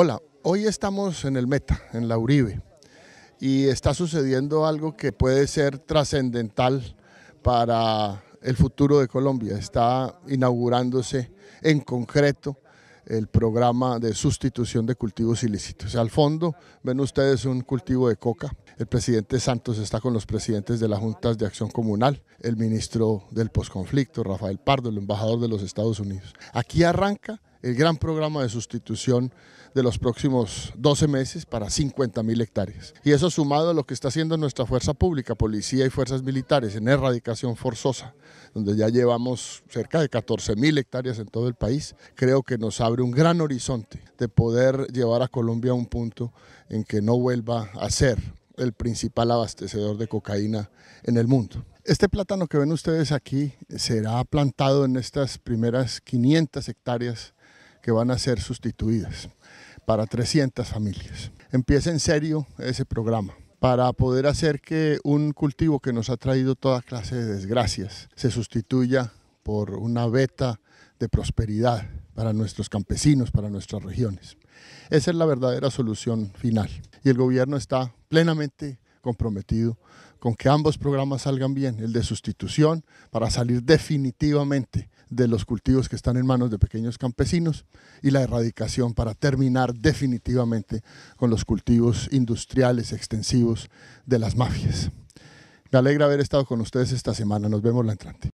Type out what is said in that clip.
Hola, hoy estamos en el Meta, en la Uribe, y está sucediendo algo que puede ser trascendental para el futuro de Colombia. Está inaugurándose en concreto el programa de sustitución de cultivos ilícitos. Al fondo ven ustedes un cultivo de coca. El presidente Santos está con los presidentes de las juntas de acción comunal, el ministro del posconflicto, Rafael Pardo, el embajador de los Estados Unidos. Aquí arranca el gran programa de sustitución de los próximos 12 meses para 50,000 hectáreas. Y eso sumado a lo que está haciendo nuestra fuerza pública, policía y fuerzas militares en erradicación forzosa, donde ya llevamos cerca de 14,000 hectáreas en todo el país, creo que nos abre un gran horizonte de poder llevar a Colombia a un punto en que no vuelva a ser el principal abastecedor de cocaína en el mundo. Este plátano que ven ustedes aquí será plantado en estas primeras 500 hectáreas que van a ser sustituidas para 300 familias. Empieza en serio ese programa para poder hacer que un cultivo que nos ha traído toda clase de desgracias se sustituya por una beta de prosperidad para nuestros campesinos, para nuestras regiones. Esa es la verdadera solución final y el gobierno está plenamente comprometido con que ambos programas salgan bien, el de sustitución, para salir definitivamente de los cultivos que están en manos de pequeños campesinos y la erradicación para terminar definitivamente con los cultivos industriales extensivos de las mafias. Me alegra haber estado con ustedes esta semana. Nos vemos la entrante.